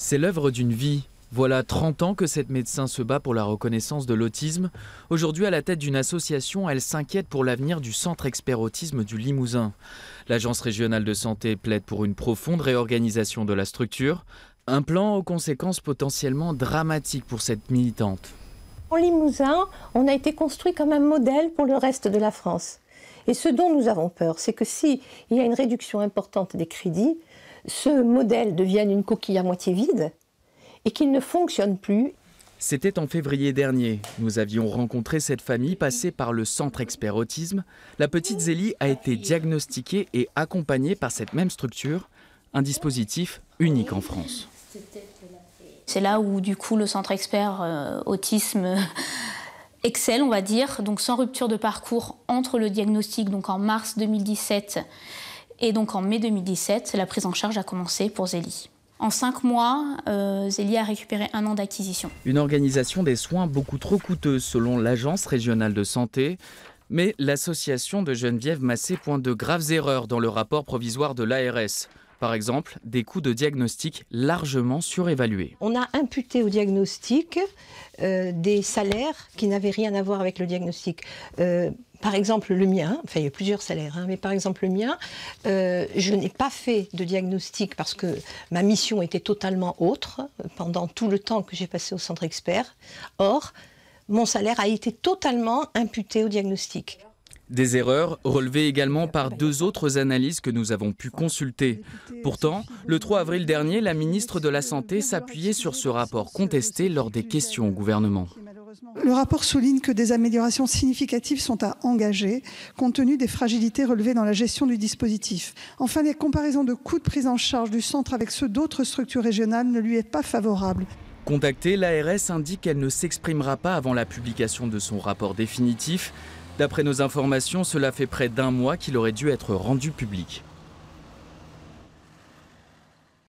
C'est l'œuvre d'une vie. Voilà 30 ans que cette médecin se bat pour la reconnaissance de l'autisme. Aujourd'hui, à la tête d'une association, elle s'inquiète pour l'avenir du Centre Expert Autisme du Limousin. L'Agence régionale de santé plaide pour une profonde réorganisation de la structure, un plan aux conséquences potentiellement dramatiques pour cette militante. En Limousin, on a été construit comme un modèle pour le reste de la France. Et ce dont nous avons peur, c'est que s'il il y a une réduction importante des crédits, ce modèle devienne une coquille à moitié vide et qu'il ne fonctionne plus. C'était en février dernier. Nous avions rencontré cette famille passée par le centre expert autisme. La petite Zélie a été diagnostiquée et accompagnée par cette même structure, un dispositif unique en France. C'est là où du coup le centre expert euh, autisme excelle, on va dire, donc sans rupture de parcours entre le diagnostic, donc en mars 2017, et donc en mai 2017, la prise en charge a commencé pour Zélie. En cinq mois, euh, Zélie a récupéré un an d'acquisition. Une organisation des soins beaucoup trop coûteuse selon l'Agence régionale de santé. Mais l'association de Geneviève Massé pointe de graves erreurs dans le rapport provisoire de l'ARS. Par exemple, des coûts de diagnostic largement surévalués. On a imputé au diagnostic euh, des salaires qui n'avaient rien à voir avec le diagnostic. Euh, par exemple, le mien, hein, enfin il y a plusieurs salaires, hein, mais par exemple le mien, euh, je n'ai pas fait de diagnostic parce que ma mission était totalement autre pendant tout le temps que j'ai passé au centre expert. Or, mon salaire a été totalement imputé au diagnostic. Des erreurs relevées également par deux autres analyses que nous avons pu consulter. Pourtant, le 3 avril dernier, la ministre de la Santé s'appuyait sur ce rapport contesté lors des questions au gouvernement. Le rapport souligne que des améliorations significatives sont à engager, compte tenu des fragilités relevées dans la gestion du dispositif. Enfin, les comparaisons de coûts de prise en charge du centre avec ceux d'autres structures régionales ne lui est pas favorable. Contactée, l'ARS indique qu'elle ne s'exprimera pas avant la publication de son rapport définitif. D'après nos informations, cela fait près d'un mois qu'il aurait dû être rendu public.